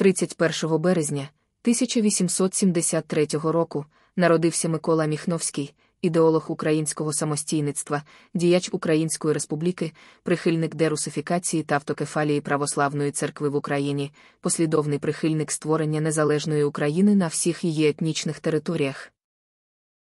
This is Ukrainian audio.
31 березня 1873 року народився Микола Міхновський, ідеолог українського самостійництва, діяч Української республіки, прихильник дерусифікації та автокефалії православної церкви в Україні, послідовний прихильник створення незалежної України на всіх її етнічних територіях.